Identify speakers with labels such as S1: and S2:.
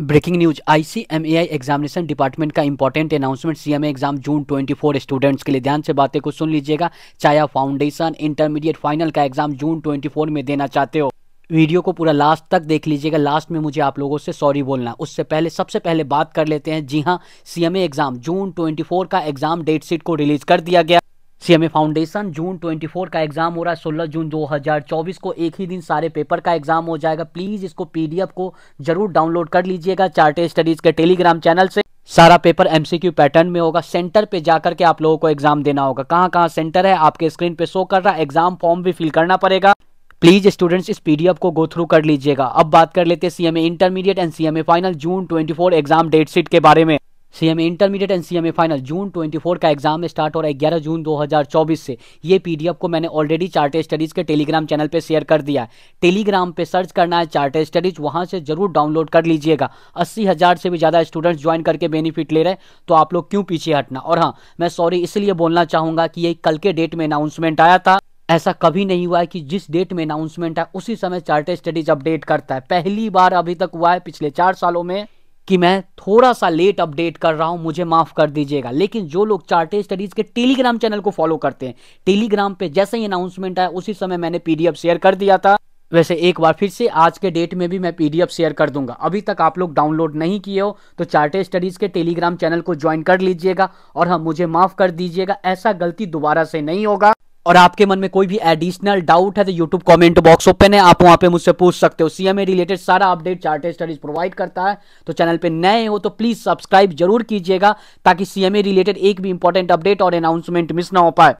S1: breaking news ICMAI examination department का important announcement CMA exam June 24 students के लिए ध्यान से बातें को सुन लीजिएगा चाहे फाउंडेशन इंटरमीडिएट फाइनल का एग्जाम जून 24 में देना चाहते हो वीडियो को पूरा लास्ट तक देख लीजिएगा लास्ट में मुझे आप लोगों से सॉरी बोलना उससे पहले सबसे पहले बात कर लेते हैं जी हाँ सीएमए एग्जाम जून ट्वेंटी का एग्जाम डेट शीट को रिलीज कर दिया गया सीएमए फाउंडेशन जून 24 का एग्जाम हो रहा है 16 जून 2024 को एक ही दिन सारे पेपर का एग्जाम हो जाएगा प्लीज इसको पीडीएफ को जरूर डाउनलोड कर लीजिएगा चार्टे स्टडीज के टेलीग्राम चैनल से सारा पेपर एमसीक्यू पैटर्न में होगा सेंटर पे जाकर के आप लोगों को एग्जाम देना होगा कहाँ कहाँ सेंटर है आपके स्क्रीन पे शो कर रहा है एग्जाम फॉर्म भी फिल करना पड़ेगा प्लीज स्टूडेंट्स इस पीडीएफ को गो थ्रू कर लीजिएगा अब बात कर लेते हैं CMA intermediate and CMA final June 24 exam date sheet के बारे में CMA intermediate and CMA final June 24 का एग्जाम स्टार्ट हो रहा है ग्यारह जून 2024 से ये पीडीएफ को मैंने ऑलरेडी चार्ट स्टडीज के टेलीग्राम चैनल पे शेयर कर दिया है टेलीग्राम पे सर्च करना है चार्ट स्टडीज वहां से जरूर डाउनलोड कर लीजिएगा अस्सी हजार से भी ज़्यादा स्टूडेंट्स ज्वाइन करके बेनिफिट ले रहे तो आप लोग क्यों पीछे हटना और हाँ मैं सॉरी इसलिए बोलना चाहूंगा कि ये कल के डेट में अनाउंसमेंट आया था ऐसा कभी नहीं हुआ है कि जिस डेट में अनाउंसमेंट है उसी समय चार्ट स्टडीज अपडेट करता है पहली बार अभी तक हुआ है पिछले चार सालों में कि मैं थोड़ा सा लेट अपडेट कर रहा हूं मुझे माफ कर दीजिएगा लेकिन जो लोग चार्टेड स्टडीज के टेलीग्राम चैनल को फॉलो करते हैं टेलीग्राम पे जैसे ही अनाउंसमेंट आया उसी समय मैंने पीडीएफ शेयर कर दिया था वैसे एक बार फिर से आज के डेट में भी मैं पीडीएफ शेयर कर दूंगा अभी तक आप लोग डाउनलोड नहीं किए हो तो चार्टेड स्टडीज़ के टेलीग्राम चैनल को ज्वाइन कर लीजिएगा और हम हाँ, मुझे माफ़ कर दीजिएगा ऐसा गलती दोबारा से नहीं होगा और आपके मन में कोई भी एडिशनल डाउट है तो यूट्यूब कमेंट बॉक्स ओपन है आप वहां पे मुझसे पूछ सकते हो सीएमए रिलेटेड सारा अपडेट चार्टेड स्टडीज प्रोवाइड करता है तो चैनल पे नए हो तो प्लीज सब्सक्राइब जरूर कीजिएगा ताकि सीएमए रिलेटेड एक भी इंपॉर्टेंट अपडेट और अनाउंसमेंट मिस ना हो पाए